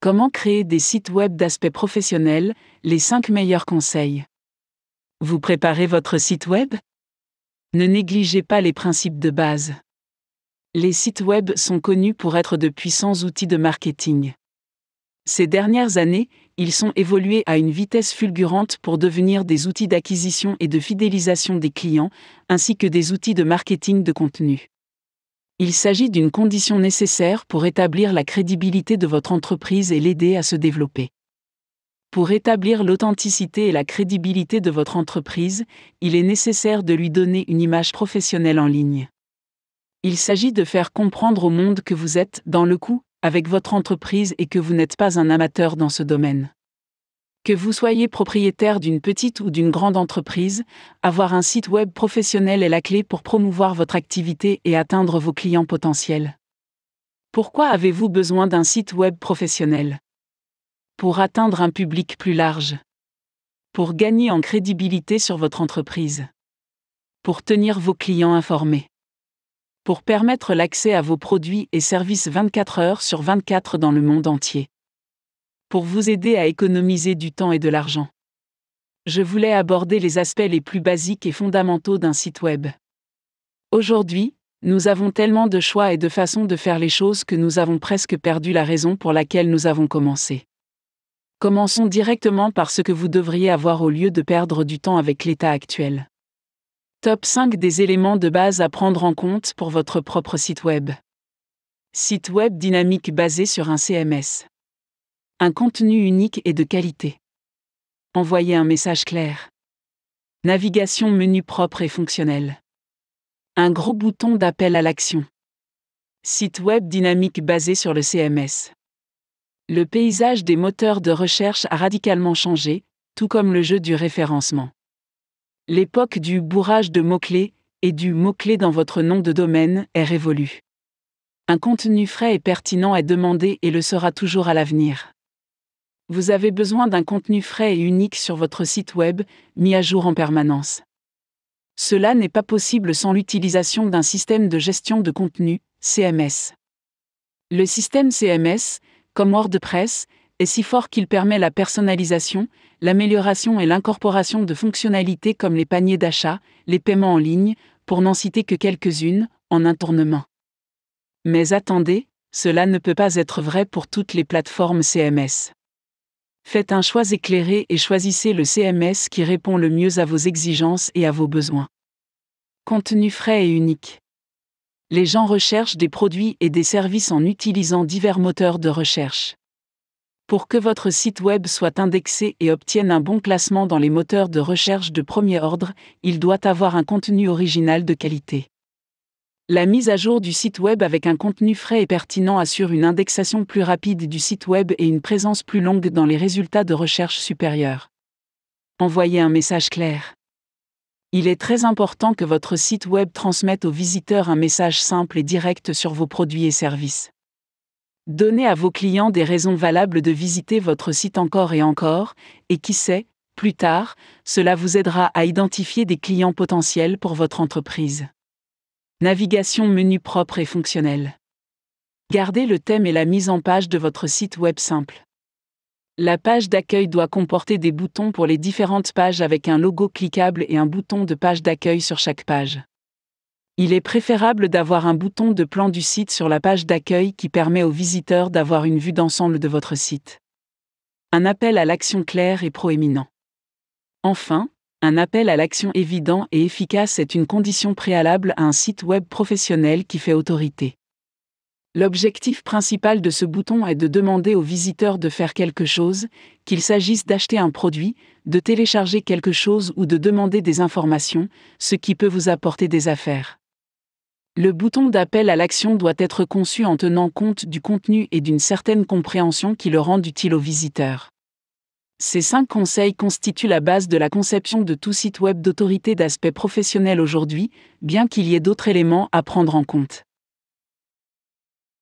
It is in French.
Comment créer des sites web d'aspect professionnel Les 5 meilleurs conseils. Vous préparez votre site web Ne négligez pas les principes de base. Les sites web sont connus pour être de puissants outils de marketing. Ces dernières années, ils sont évolués à une vitesse fulgurante pour devenir des outils d'acquisition et de fidélisation des clients, ainsi que des outils de marketing de contenu. Il s'agit d'une condition nécessaire pour établir la crédibilité de votre entreprise et l'aider à se développer. Pour établir l'authenticité et la crédibilité de votre entreprise, il est nécessaire de lui donner une image professionnelle en ligne. Il s'agit de faire comprendre au monde que vous êtes dans le coup avec votre entreprise et que vous n'êtes pas un amateur dans ce domaine. Que vous soyez propriétaire d'une petite ou d'une grande entreprise, avoir un site web professionnel est la clé pour promouvoir votre activité et atteindre vos clients potentiels. Pourquoi avez-vous besoin d'un site web professionnel Pour atteindre un public plus large. Pour gagner en crédibilité sur votre entreprise. Pour tenir vos clients informés. Pour permettre l'accès à vos produits et services 24 heures sur 24 dans le monde entier pour vous aider à économiser du temps et de l'argent. Je voulais aborder les aspects les plus basiques et fondamentaux d'un site web. Aujourd'hui, nous avons tellement de choix et de façons de faire les choses que nous avons presque perdu la raison pour laquelle nous avons commencé. Commençons directement par ce que vous devriez avoir au lieu de perdre du temps avec l'état actuel. Top 5 des éléments de base à prendre en compte pour votre propre site web. Site web dynamique basé sur un CMS. Un contenu unique et de qualité. Envoyer un message clair. Navigation menu propre et fonctionnel. Un gros bouton d'appel à l'action. Site web dynamique basé sur le CMS. Le paysage des moteurs de recherche a radicalement changé, tout comme le jeu du référencement. L'époque du bourrage de mots-clés et du mot-clé dans votre nom de domaine est révolue. Un contenu frais et pertinent est demandé et le sera toujours à l'avenir. Vous avez besoin d'un contenu frais et unique sur votre site web, mis à jour en permanence. Cela n'est pas possible sans l'utilisation d'un système de gestion de contenu, CMS. Le système CMS, comme WordPress, est si fort qu'il permet la personnalisation, l'amélioration et l'incorporation de fonctionnalités comme les paniers d'achat, les paiements en ligne, pour n'en citer que quelques-unes, en un tournement. Mais attendez, cela ne peut pas être vrai pour toutes les plateformes CMS. Faites un choix éclairé et choisissez le CMS qui répond le mieux à vos exigences et à vos besoins. Contenu frais et unique. Les gens recherchent des produits et des services en utilisant divers moteurs de recherche. Pour que votre site web soit indexé et obtienne un bon classement dans les moteurs de recherche de premier ordre, il doit avoir un contenu original de qualité. La mise à jour du site web avec un contenu frais et pertinent assure une indexation plus rapide du site web et une présence plus longue dans les résultats de recherche supérieurs. Envoyez un message clair. Il est très important que votre site web transmette aux visiteurs un message simple et direct sur vos produits et services. Donnez à vos clients des raisons valables de visiter votre site encore et encore, et qui sait, plus tard, cela vous aidera à identifier des clients potentiels pour votre entreprise. Navigation menu propre et fonctionnel. Gardez le thème et la mise en page de votre site web simple. La page d'accueil doit comporter des boutons pour les différentes pages avec un logo cliquable et un bouton de page d'accueil sur chaque page. Il est préférable d'avoir un bouton de plan du site sur la page d'accueil qui permet aux visiteurs d'avoir une vue d'ensemble de votre site. Un appel à l'action claire et proéminent. Enfin, un appel à l'action évident et efficace est une condition préalable à un site web professionnel qui fait autorité. L'objectif principal de ce bouton est de demander aux visiteurs de faire quelque chose, qu'il s'agisse d'acheter un produit, de télécharger quelque chose ou de demander des informations, ce qui peut vous apporter des affaires. Le bouton d'appel à l'action doit être conçu en tenant compte du contenu et d'une certaine compréhension qui le rend utile aux visiteurs. Ces cinq conseils constituent la base de la conception de tout site web d'autorité d'aspect professionnel aujourd'hui, bien qu'il y ait d'autres éléments à prendre en compte.